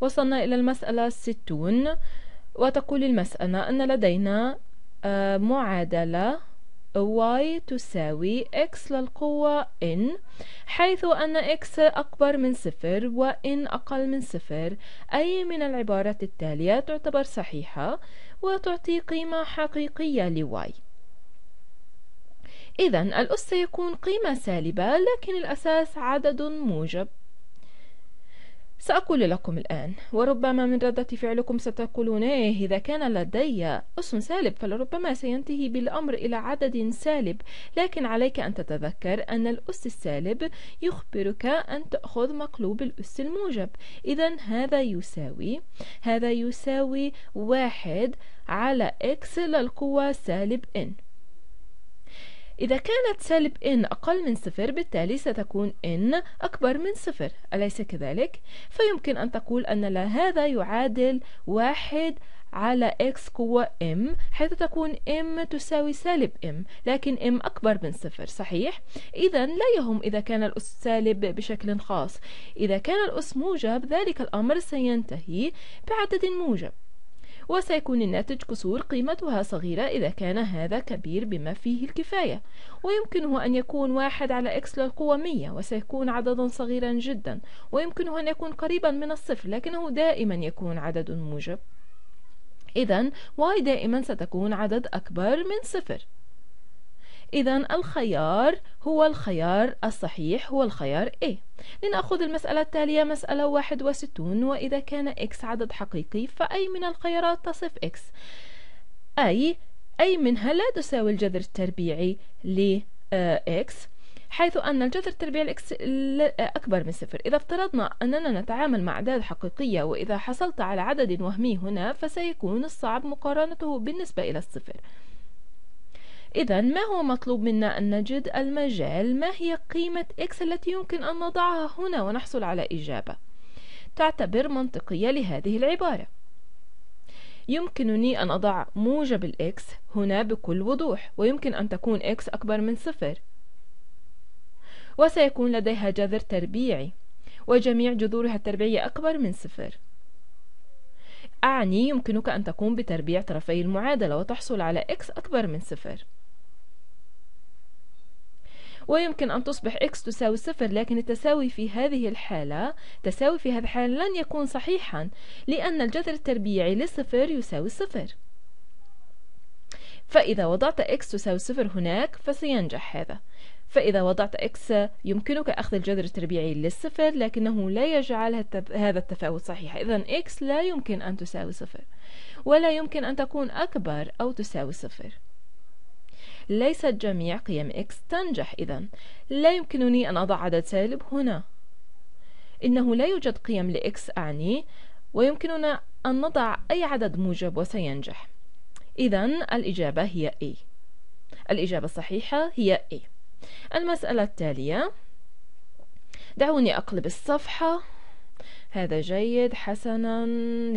وصلنا إلى المسألة الستون وتقول المسألة أن لدينا آه، معادلة y تساوي x للقوة n حيث أن x أكبر من صفر و n أقل من صفر أي من العبارات التالية تعتبر صحيحة وتعطي قيمة حقيقية ل y إذا الأس سيكون قيمة سالبة لكن الأساس عدد موجب سأقول لكم الآن وربما من ردة فعلكم ستقولون إيه إذا كان لدي أس سالب فلربما سينتهي بالأمر إلى عدد سالب لكن عليك أن تتذكر أن الأس السالب يخبرك أن تأخذ مقلوب الأس الموجب إذا هذا يساوي هذا يساوي واحد على x للقوة سالب n إذا كانت سالب n أقل من صفر بالتالي ستكون n أكبر من صفر أليس كذلك؟ فيمكن أن تقول أن هذا يعادل واحد على x قوة m حيث تكون m تساوي سالب m لكن m أكبر من صفر صحيح؟ إذا لا يهم إذا كان الأس سالب بشكل خاص إذا كان الأس موجب ذلك الأمر سينتهي بعدد موجب وسيكون الناتج كسور قيمتها صغيرة إذا كان هذا كبير بما فيه الكفاية ويمكنه أن يكون واحد على إكس للقوة 100 وسيكون عددا صغيرا جدا ويمكنه أن يكون قريبا من الصفر لكنه دائما يكون عدد موجب إذا y دائما ستكون عدد أكبر من صفر إذا الخيار هو الخيار الصحيح هو الخيار A لنأخذ المسألة التالية مسألة 61 وإذا كان X عدد حقيقي فأي من الخيارات تصف X أي أي منها لا تساوي الجذر التربيعي ل آه، X حيث أن الجذر التربيعي X آه، أكبر من صفر إذا افترضنا أننا نتعامل مع أعداد حقيقية وإذا حصلت على عدد وهمي هنا فسيكون الصعب مقارنته بالنسبة إلى الصفر إذا ما هو مطلوب منا أن نجد المجال ما هي قيمة x التي يمكن أن نضعها هنا ونحصل على إجابة تعتبر منطقية لهذه العبارة يمكنني أن أضع موجب X هنا بكل وضوح ويمكن أن تكون X أكبر من صفر وسيكون لديها جذر تربيعي وجميع جذورها التربيعية أكبر من صفر أعني يمكنك أن تقوم بتربيع طرفي المعادلة وتحصل على X أكبر من صفر ويمكن أن تصبح x تساوي صفر لكن التساوي في هذه الحالة تساوي في هذه الحالة لن يكون صحيحا لأن الجذر التربيعي للصفر يساوي صفر فإذا وضعت x تساوي صفر هناك فسينجح هذا فإذا وضعت x يمكنك أخذ الجذر التربيعي للصفر لكنه لا يجعل هذا التفاوت صحيحا إذا x لا يمكن أن تساوي صفر ولا يمكن أن تكون أكبر أو تساوي صفر ليست جميع قيم إكس تنجح إذا لا يمكنني أن أضع عدد سالب هنا إنه لا يوجد قيم لإكس أعني ويمكننا أن نضع أي عدد موجب وسينجح إذا الإجابة هي A الإجابة الصحيحة هي A المسألة التالية دعوني أقلب الصفحة هذا جيد حسنا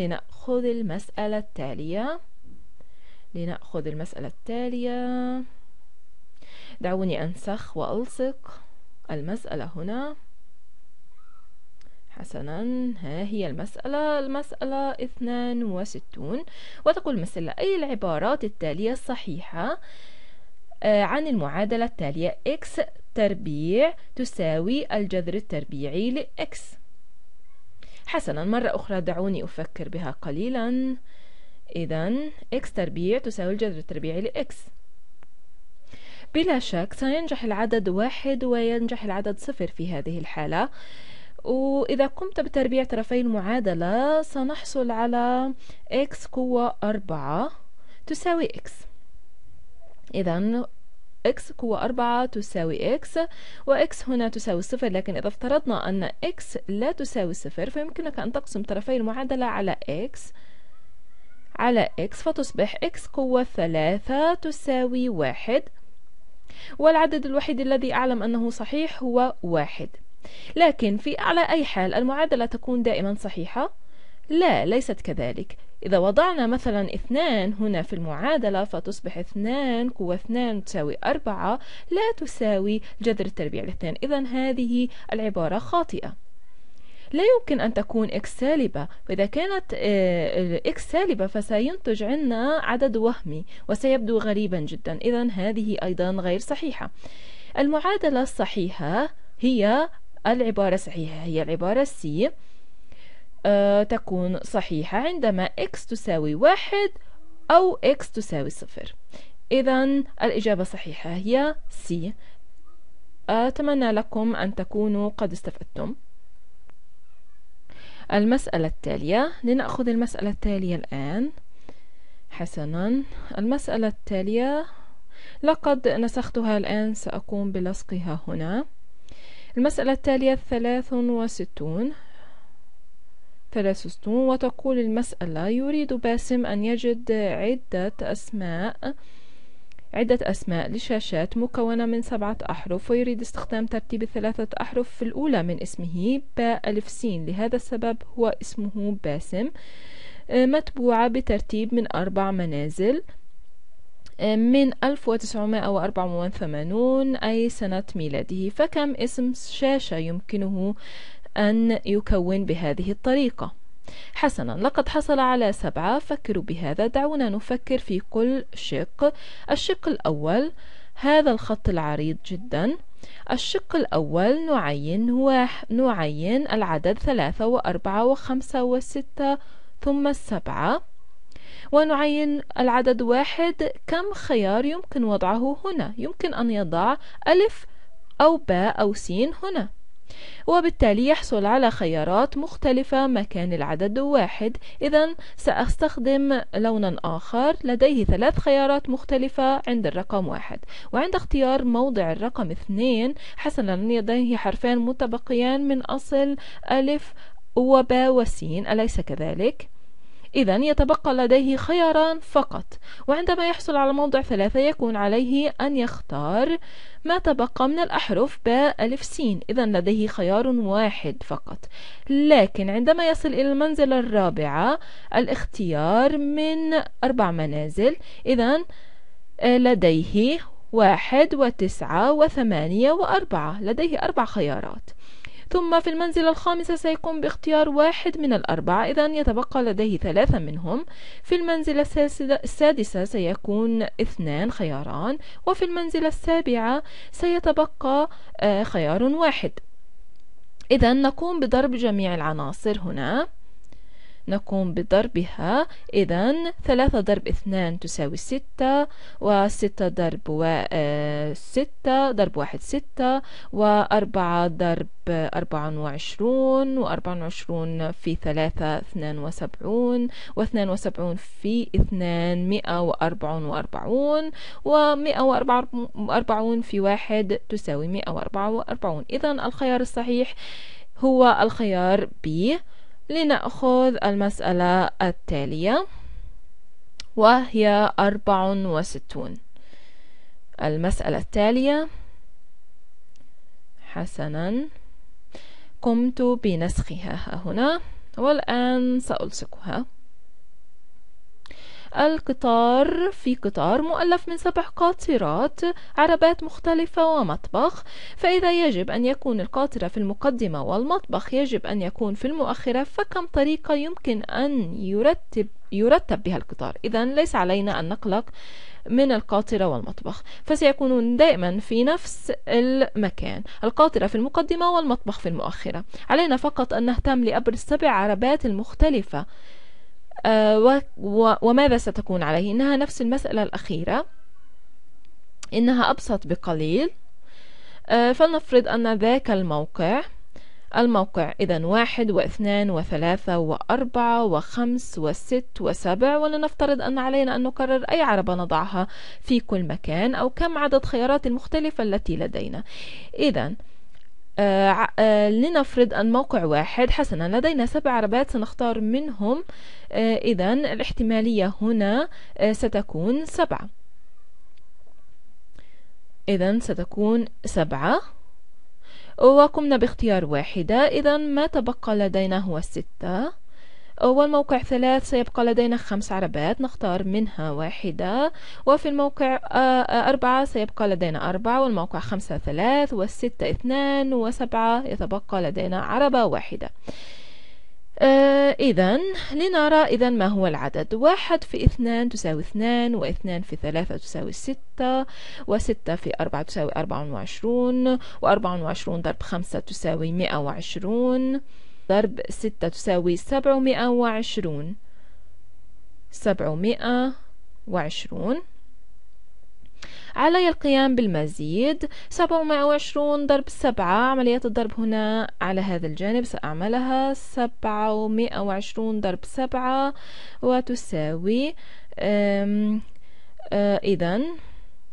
لنأخذ المسألة التالية لنأخذ المسألة التالية دعوني أنسخ وألصق المسألة هنا حسنا ها هي المسألة المسألة 62 وتقول المسألة أي العبارات التالية الصحيحة آه، عن المعادلة التالية x تربيع تساوي الجذر التربيعي ل x حسنا مرة أخرى دعوني أفكر بها قليلا إذا x تربيع تساوي الجذر التربيعي ل x بلا شك سينجح العدد واحد وينجح العدد صفر في هذه الحالة وإذا قمت بتربيع طرفي المعادلة سنحصل على x قوة أربعة تساوي x إذا x قوة أربعة تساوي x وx هنا تساوي صفر لكن إذا افترضنا أن x لا تساوي صفر فيمكنك أن تقسم طرفي المعادلة على x على x فتصبح x قوة ثلاثة تساوي واحد والعدد الوحيد الذي أعلم أنه صحيح هو واحد لكن في أعلى أي حال المعادلة تكون دائما صحيحة؟ لا ليست كذلك إذا وضعنا مثلا اثنان هنا في المعادلة فتصبح اثنان قوة اثنان تساوي أربعة لا تساوي جذر التربيع الاثنان إذا هذه العبارة خاطئة لا يمكن أن تكون إكس سالبة وإذا كانت إكس آه، سالبة فسينتج عنا عدد وهمي وسيبدو غريبا جدا إذا هذه أيضا غير صحيحة المعادلة الصحيحة هي العبارة الصحيحة هي العبارة C آه، تكون صحيحة عندما x تساوي واحد أو x تساوي صفر إذا الإجابة الصحيحة هي C أتمنى لكم أن تكونوا قد استفدتم المسألة التالية لنأخذ المسألة التالية الآن حسنا المسألة التالية لقد نسختها الآن سأقوم بلصقها هنا المسألة التالية ثلاث وستون ثلاث وستون وتقول المسألة يريد باسم أن يجد عدة أسماء عدة أسماء لشاشات مكونة من سبعة أحرف ويريد استخدام ترتيب الثلاثة أحرف في الأولى من اسمه باء ألف سين لهذا السبب هو اسمه باسم آه، متبوعة بترتيب من أربع منازل آه، من 1984 أي سنة ميلاده فكم اسم شاشة يمكنه أن يكون بهذه الطريقة حسنا لقد حصل على سبعة فكروا بهذا دعونا نفكر في كل شق الشق الأول هذا الخط العريض جدا الشق الأول نعين هو نعين العدد ثلاثة وأربعة وخمسة وستة ثم السبعة ونعين العدد واحد كم خيار يمكن وضعه هنا يمكن أن يضع ألف أو باء أو سين هنا وبالتالي يحصل على خيارات مختلفة مكان العدد واحد إذا سأستخدم لونا آخر لديه ثلاث خيارات مختلفة عند الرقم واحد وعند اختيار موضع الرقم اثنين حسنا لديه حرفان متبقيان من أصل ألف وباء وسين أليس كذلك؟ إذا يتبقى لديه خياران فقط وعندما يحصل على موضع ثلاثة يكون عليه أن يختار ما تبقى من الأحرف باء ألف سين إذا لديه خيار واحد فقط لكن عندما يصل إلى المنزلة الرابعة الاختيار من أربع منازل إذا آه، لديه واحد وتسعة وثمانية وأربعة لديه أربع خيارات ثم في المنزلة الخامسة سيقوم باختيار واحد من الأربعة إذا يتبقى لديه ثلاثة منهم في المنزلة السادسة سيكون اثنان خياران وفي المنزلة السابعة سيتبقى آه، خيار واحد إذا نقوم بضرب جميع العناصر هنا نقوم بضربها إذا ثلاثة ضرب اثنان تساوي ستة وستة ضرب و... آه، ستة ضرب واحد ستة وأربعة ضرب أربعة وعشرون وأربعة وعشرون في ثلاثة اثنان وسبعون واثنان وسبعون في اثنان مئة وأربعون وأربعون ومئة وأربعون في واحد تساوي مئة وأربعة وأربعون إذا الخيار الصحيح هو الخيار ب لنأخذ المسألة التالية وهي أربع وستون المسألة التالية حسنا قمت بنسخها هنا والآن سألصقها القطار في قطار مؤلف من سبع قاطرات عربات مختلفة ومطبخ فإذا يجب أن يكون القاطرة في المقدمة والمطبخ يجب أن يكون في المؤخرة فكم طريقة يمكن أن يرتب يرتب بها القطار إذا ليس علينا أن نقلق من القاطرة والمطبخ فسيكونون دائما في نفس المكان القاطرة في المقدمة والمطبخ في المؤخرة علينا فقط أن نهتم لأبرز سبع عربات المختلفة آه، وماذا ستكون عليه إنها نفس المسألة الأخيرة إنها أبسط بقليل آه، فلنفرض أن ذاك الموقع الموقع إذا واحد واثنان وثلاثة وأربعة وخمس وست وسبع ولنفترض أن علينا أن نقرر أي عربة نضعها في كل مكان أو كم عدد خيارات المختلفة التي لدينا إذا آه، آه، لنفرض أن موقع واحد حسنا لدينا سبع عربات سنختار منهم آه، إذا الاحتمالية هنا ستكون سبعة إذا ستكون سبعة وقمنا باختيار واحدة إذا ما تبقى لدينا هو الستة والموقع ثلاث سيبقى لدينا خمس عربات نختار منها واحدة وفي الموقع آه، آه، أربعة سيبقى لدينا أربعة والموقع خمسة ثلاث والستة اثنان وسبعة يتبقى لدينا عربة واحدة آه إذا لنرى إذا ما هو العدد واحد في اثنان تساوي اثنان واثنان في ثلاثة تساوي ستة وستة في أربعة تساوي أربعة وعشرون وأربعة وعشرون ضرب خمسة تساوي مئة وعشرون ضرب ستة تساوي سبعمائة وعشرون سبعمائة وعشرون علي القيام بالمزيد سبعمائة وعشرون ضرب سبعة عملية الضرب هنا على هذا الجانب سأعملها سبعمائة وعشرون ضرب سبعة وتساوي آه، إذا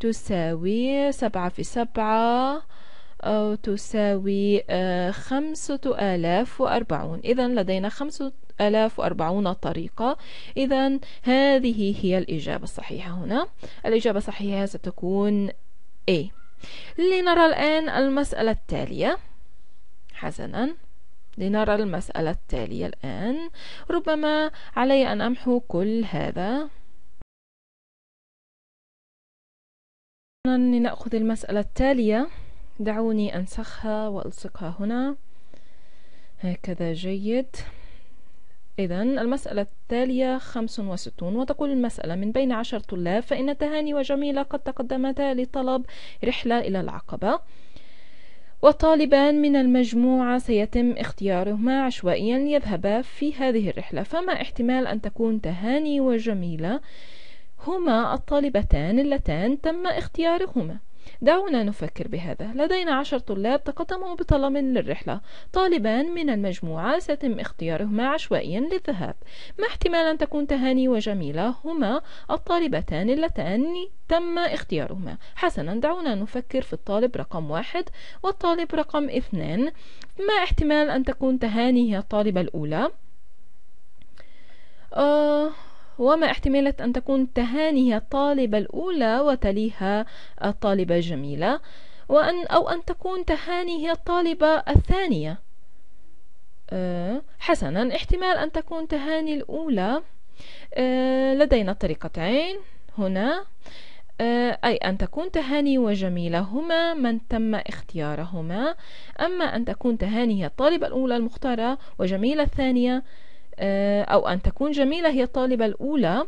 تساوي سبعة في سبعة أو تساوي آه، خمسة آلاف وأربعون إذا لدينا خمسة آلاف وأربعون طريقة إذا هذه هي الإجابة الصحيحة هنا الإجابة الصحيحة ستكون A لنرى الآن المسألة التالية حسنا لنرى المسألة التالية الآن ربما علي أن أمحو كل هذا لنأخذ المسألة التالية دعوني أنسخها وألصقها هنا هكذا جيد إذا المسألة التالية خمس وستون وتقول المسألة من بين عشر طلاب فإن تهاني وجميلة قد تقدمتا لطلب رحلة إلى العقبة وطالبان من المجموعة سيتم اختيارهما عشوائيا ليذهبا في هذه الرحلة فما احتمال أن تكون تهاني وجميلة هما الطالبتان اللتان تم اختيارهما دعونا نفكر بهذا لدينا عشر طلاب تقدموا بطلب للرحلة طالبان من المجموعة سيتم اختيارهما عشوائيا للذهاب ما احتمال أن تكون تهاني وجميلة هما الطالبتان اللتان تم اختيارهما حسنا دعونا نفكر في الطالب رقم واحد والطالب رقم اثنان ما احتمال أن تكون تهاني هي الطالبة الأولى آه وما احتمالة أن تكون تهاني هي الطالبة الأولى وتليها الطالبة الجميلة وأن أو أن تكون تهاني هي الطالبة الثانية أه، حسنا احتمال أن تكون تهاني الأولى أه، لدينا طريقتين هنا أه، أي أن تكون تهاني وجميلة هما من تم اختيارهما أما أن تكون تهاني هي الطالبة الأولى المختارة وجميلة الثانية آه، أو أن تكون جميلة هي الطالبة الأولى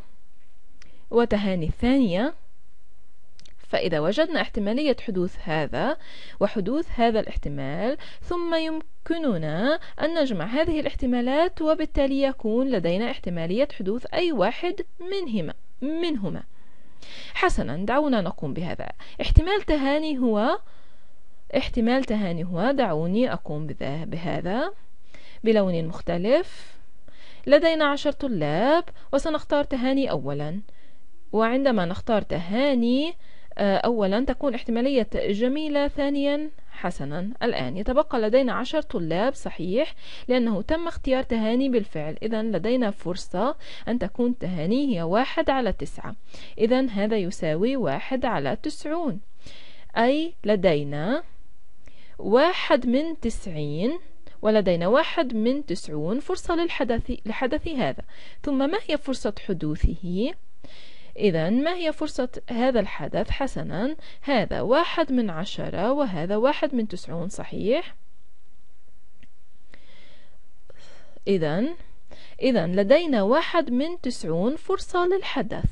وتهاني الثانية فإذا وجدنا احتمالية حدوث هذا وحدوث هذا الاحتمال ثم يمكننا أن نجمع هذه الاحتمالات وبالتالي يكون لدينا احتمالية حدوث أي واحد منهما منهما حسنا دعونا نقوم بهذا احتمال تهاني هو احتمال تهاني هو دعوني أقوم بهذا بلون مختلف لدينا عشر طلاب وسنختار تهاني أولا وعندما نختار تهاني آه، أولا تكون احتمالية جميلة ثانيا حسنا الآن يتبقى لدينا عشر طلاب صحيح لأنه تم اختيار تهاني بالفعل إذا لدينا فرصة أن تكون تهاني هي واحد على تسعة إذا هذا يساوي واحد على تسعون أي لدينا واحد من تسعين ولدينا واحد من تسعون فرصة للحدث, لحدث هذا ثم ما هي فرصة حدوثه؟ إذا ما هي فرصة هذا الحدث حسنا هذا واحد من عشرة وهذا واحد من تسعون صحيح إذا إذا لدينا واحد من تسعون فرصة للحدث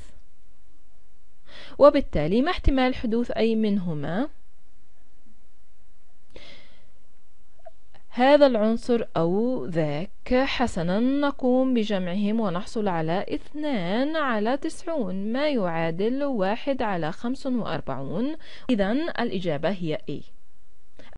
وبالتالي ما احتمال حدوث أي منهما؟ هذا العنصر أو ذاك حسنا نقوم بجمعهم ونحصل على اثنان على تسعون ما يعادل واحد على خمس وأربعون إذا الإجابة هي A